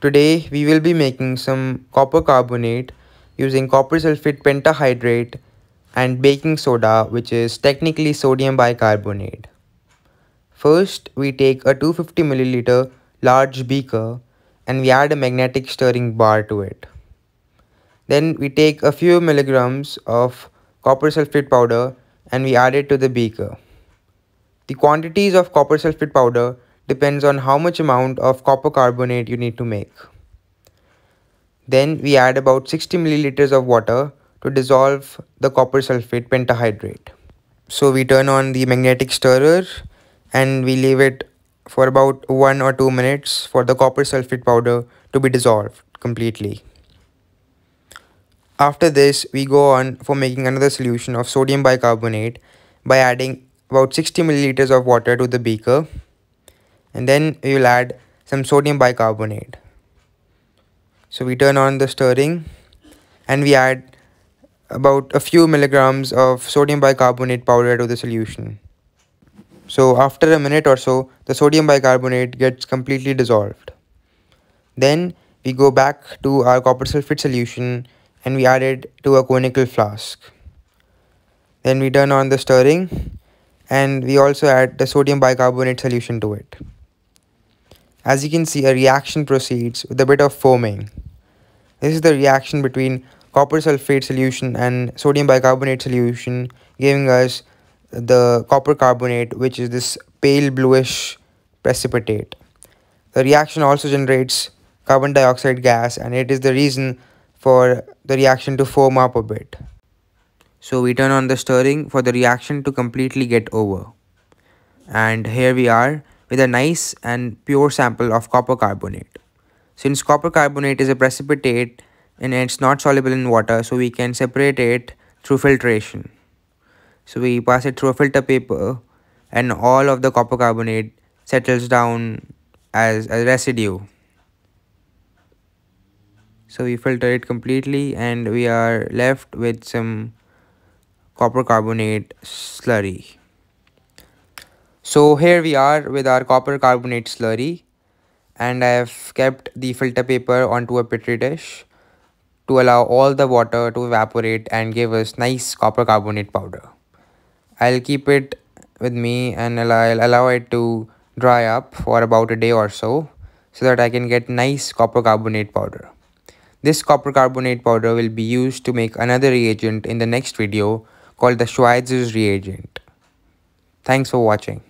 Today we will be making some copper carbonate using copper sulfate pentahydrate and baking soda which is technically sodium bicarbonate. First we take a 250 milliliter large beaker and we add a magnetic stirring bar to it. Then we take a few milligrams of copper sulfate powder and we add it to the beaker. The quantities of copper sulfate powder depends on how much amount of copper carbonate you need to make. Then we add about 60 milliliters of water to dissolve the copper sulfate pentahydrate. So we turn on the magnetic stirrer and we leave it for about 1 or 2 minutes for the copper sulfate powder to be dissolved completely. After this, we go on for making another solution of sodium bicarbonate by adding about 60 milliliters of water to the beaker and then you'll add some sodium bicarbonate. So we turn on the stirring and we add about a few milligrams of sodium bicarbonate powder to the solution. So after a minute or so, the sodium bicarbonate gets completely dissolved. Then we go back to our copper sulfate solution and we add it to a conical flask. Then we turn on the stirring and we also add the sodium bicarbonate solution to it. As you can see, a reaction proceeds with a bit of foaming. This is the reaction between copper sulfate solution and sodium bicarbonate solution giving us the copper carbonate which is this pale bluish precipitate. The reaction also generates carbon dioxide gas and it is the reason for the reaction to foam up a bit. So we turn on the stirring for the reaction to completely get over. And here we are with a nice and pure sample of copper carbonate. Since copper carbonate is a precipitate and it's not soluble in water, so we can separate it through filtration. So we pass it through a filter paper and all of the copper carbonate settles down as a residue. So we filter it completely and we are left with some copper carbonate slurry. So here we are with our copper carbonate slurry and I have kept the filter paper onto a petri dish to allow all the water to evaporate and give us nice copper carbonate powder. I'll keep it with me and I'll allow it to dry up for about a day or so so that I can get nice copper carbonate powder. This copper carbonate powder will be used to make another reagent in the next video called the Schweizer's reagent. Thanks for watching.